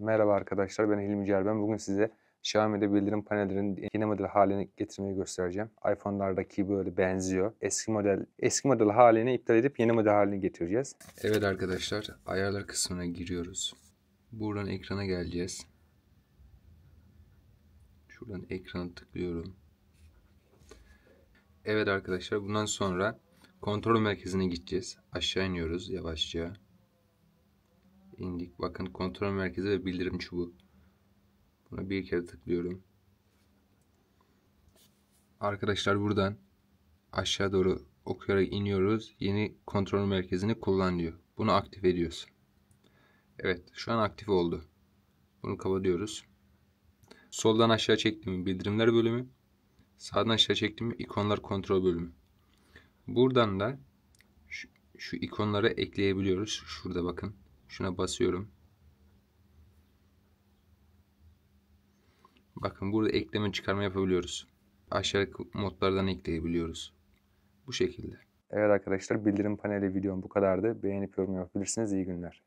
Merhaba arkadaşlar ben Hilmi Ben Bugün size Xiaomi'de bildirim panellerinin yeni model halini getirmeyi göstereceğim. iPhone'lardaki böyle benziyor. Eski model eski model halini iptal edip yeni model halini getireceğiz. Evet arkadaşlar ayarlar kısmına giriyoruz. Buradan ekrana geleceğiz. Şuradan ekrana tıklıyorum. Evet arkadaşlar bundan sonra kontrol merkezine gideceğiz. Aşağı iniyoruz yavaşça indik. Bakın kontrol merkezi ve bildirim çubuğu. Buna bir kere tıklıyorum. Arkadaşlar buradan aşağı doğru okuyarak iniyoruz. Yeni kontrol merkezini kullan diyor. Bunu aktif ediyoruz. Evet şu an aktif oldu. Bunu kapatıyoruz. Soldan aşağı çektiğim bildirimler bölümü. Sağdan aşağı çektiğim ikonlar kontrol bölümü. Buradan da şu, şu ikonları ekleyebiliyoruz. Şurada bakın. Şuna basıyorum. Bakın burada ekleme çıkarma yapabiliyoruz. Aşağıdaki modlardan ekleyebiliyoruz. Bu şekilde. Evet arkadaşlar bildirim paneli videom bu kadardı. Beğenip yorum yapabilirsiniz. İyi günler.